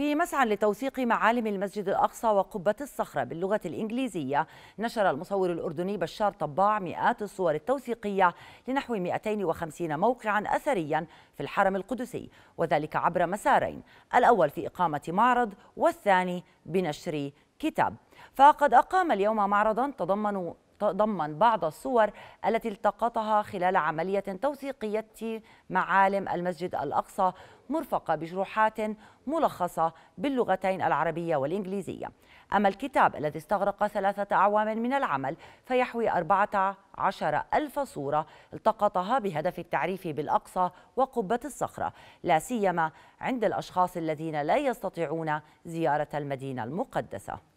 في مسعى لتوثيق معالم المسجد الأقصى وقبة الصخرة باللغة الإنجليزية نشر المصور الأردني بشار طباع مئات الصور التوثيقية لنحو 250 موقعا أثريا في الحرم القدسي وذلك عبر مسارين الأول في إقامة معرض والثاني بنشر كتاب فقد أقام اليوم معرضا تضمن تضمن بعض الصور التي التقطها خلال عملية توثيقية معالم المسجد الأقصى مرفقة بجروحات ملخصة باللغتين العربية والإنجليزية أما الكتاب الذي استغرق ثلاثة أعوام من العمل فيحوي أربعة عشر ألف صورة التقطها بهدف التعريف بالأقصى وقبة الصخرة لا سيما عند الأشخاص الذين لا يستطيعون زيارة المدينة المقدسة